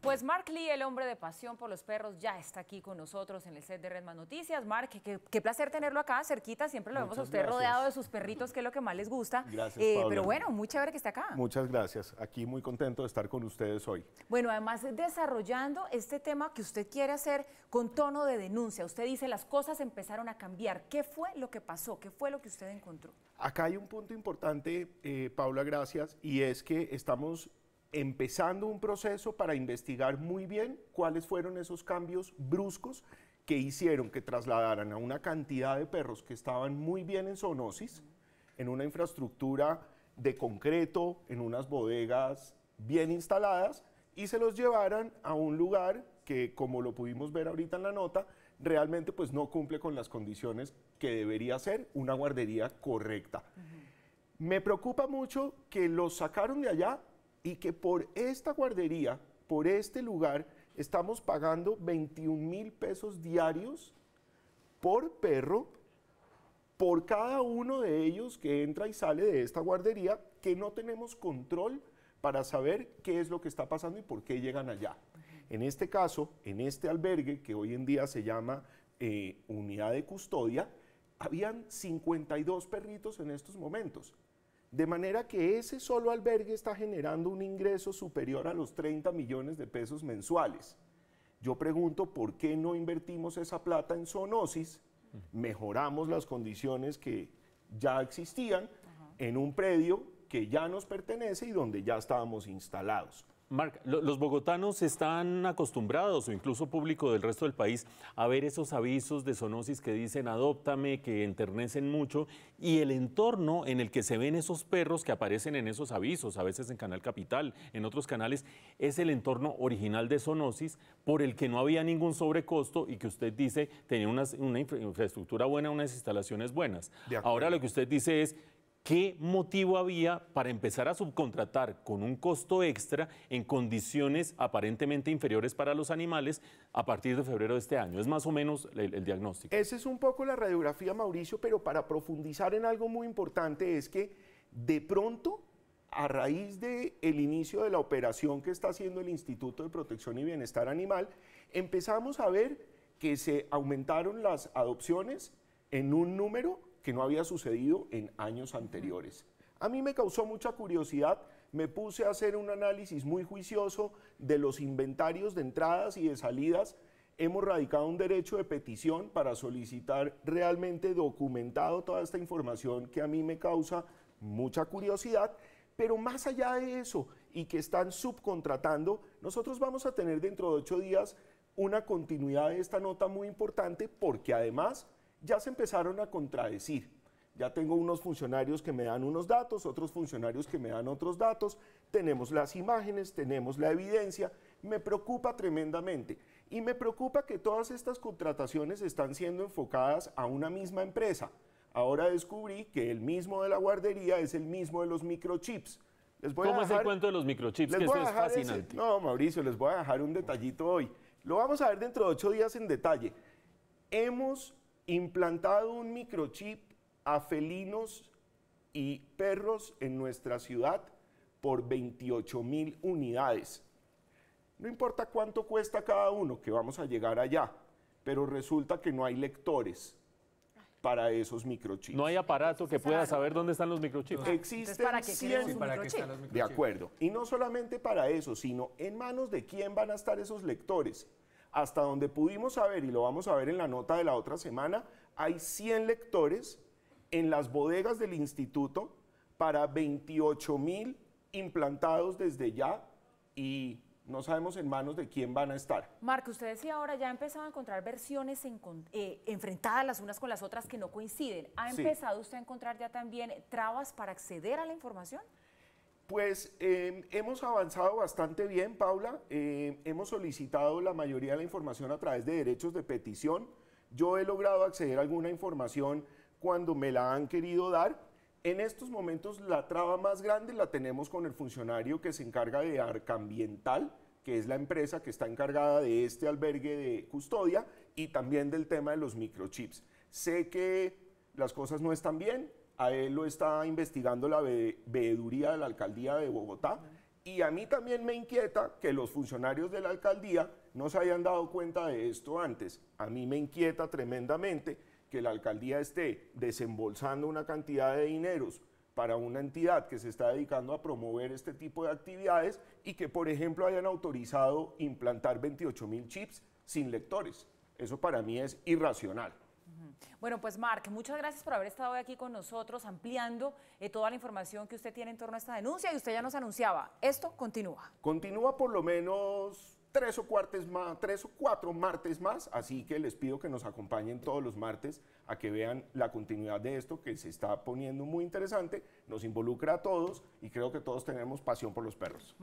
Pues Mark Lee, el hombre de pasión por los perros, ya está aquí con nosotros en el set de Redman Noticias. Mark, qué, placer tenerlo acá cerquita. Siempre lo vemos a usted rodeado de sus perritos, que es lo que más les gusta. Gracias. Eh, pero bueno, muy chévere que esté acá. Muchas gracias. Aquí muy contento de estar con ustedes hoy. Bueno, además desarrollando este tema que usted quiere hacer con tono de denuncia. Usted dice las cosas empezaron a cambiar. ¿Qué fue lo que pasó? ¿Qué fue lo que usted encontró? Acá hay un punto importante, eh, Paula, gracias, y es que estamos empezando un proceso para investigar muy bien cuáles fueron esos cambios bruscos que hicieron que trasladaran a una cantidad de perros que estaban muy bien en zoonosis, en una infraestructura de concreto, en unas bodegas bien instaladas, y se los llevaran a un lugar que, como lo pudimos ver ahorita en la nota, realmente pues no cumple con las condiciones que debería ser una guardería correcta. Me preocupa mucho que los sacaron de allá y que por esta guardería, por este lugar, estamos pagando 21 mil pesos diarios por perro, por cada uno de ellos que entra y sale de esta guardería, que no tenemos control para saber qué es lo que está pasando y por qué llegan allá. En este caso, en este albergue, que hoy en día se llama eh, unidad de custodia, habían 52 perritos en estos momentos. De manera que ese solo albergue está generando un ingreso superior a los 30 millones de pesos mensuales. Yo pregunto por qué no invertimos esa plata en zoonosis, mejoramos las condiciones que ya existían en un predio que ya nos pertenece y donde ya estábamos instalados. Marc, los bogotanos están acostumbrados, o incluso público del resto del país, a ver esos avisos de zoonosis que dicen adóptame, que enternecen mucho, y el entorno en el que se ven esos perros que aparecen en esos avisos, a veces en Canal Capital, en otros canales, es el entorno original de zoonosis por el que no había ningún sobrecosto y que usted dice tenía una infraestructura buena, unas instalaciones buenas. Ahora lo que usted dice es ¿Qué motivo había para empezar a subcontratar con un costo extra en condiciones aparentemente inferiores para los animales a partir de febrero de este año? Es más o menos el, diagnóstico. Esa es un poco la radiografía, Mauricio, pero para profundizar en algo muy importante es que de pronto a raíz del el inicio de la operación que está haciendo el Instituto de Protección y Bienestar Animal, empezamos a ver que se aumentaron las adopciones en un número que no había sucedido en años anteriores. A mí me causó mucha curiosidad, me puse a hacer un análisis muy juicioso de los inventarios de entradas y de salidas. Hemos radicado un derecho de petición para solicitar realmente documentado toda esta información que a mí me causa mucha curiosidad. Pero más allá de eso y que están subcontratando, nosotros vamos a tener dentro de ocho días una continuidad de esta nota muy importante porque además ya se empezaron a contradecir. Ya tengo unos funcionarios que me dan unos datos, otros funcionarios que me dan otros datos, tenemos las imágenes, tenemos la evidencia, me preocupa tremendamente. Y me preocupa que todas estas contrataciones están siendo enfocadas a una misma empresa. Ahora descubrí que el mismo de la guardería es el mismo de los microchips. Les ¿Cómo es el cuento de los microchips? es no, Mauricio, les voy a dejar un detallito hoy. Lo vamos a ver dentro de ocho días en detalle. Hemos implantado un microchip a felinos y perros en nuestra ciudad por 28 mil unidades. No importa cuánto cuesta cada uno, que vamos a llegar allá, pero resulta que no hay lectores para esos microchips. No hay aparato que pueda saber dónde están los microchips. Existen ¿para los microchips. De acuerdo. Y no solamente para eso, sino en manos de quién van a estar esos lectores hasta donde pudimos saber, y lo vamos a ver en la nota de la otra semana, hay 100 lectores en las bodegas del instituto para 28 mil implantados desde ya y no sabemos en manos de quién van a estar. Marco, usted decía ahora ya ha empezado a encontrar versiones eh, enfrentadas las unas con las otras que no coinciden. ¿Ha empezado usted a encontrar ya también trabas para acceder a la información? Pues em, hemos avanzado bastante bien, Paula. Em, hemos solicitado la mayoría de la información a través de derechos de petición. Yo he logrado acceder a alguna información cuando me la han querido dar. En estos momentos la traba más grande la tenemos con el funcionario que se encarga de Arcambiental, que es la empresa que está encargada de este albergue de custodia y también del tema de los microchips. Sé que las cosas no están bien, a él lo está investigando la veeduría de la alcaldía de Bogotá. Y a mí también me inquieta que los funcionarios de la alcaldía no se hayan dado cuenta de esto antes. A mí me inquieta tremendamente que la alcaldía esté desembolsando una cantidad de dineros para una entidad que se está dedicando a promover este tipo de actividades y que, por ejemplo, hayan autorizado implantar 28 mil chips sin lectores. Eso para mí es irracional. Bueno, pues Mark, muchas gracias por haber estado hoy aquí con nosotros ampliando eh, toda la información que usted tiene en torno a esta denuncia y usted ya nos anunciaba, esto continúa. Continúa por lo menos tres o, cuartes más, tres o cuatro martes más, así que les pido que nos acompañen todos los martes a que vean la continuidad de esto que se está poniendo muy interesante, nos involucra a todos y creo que todos tenemos pasión por los perros.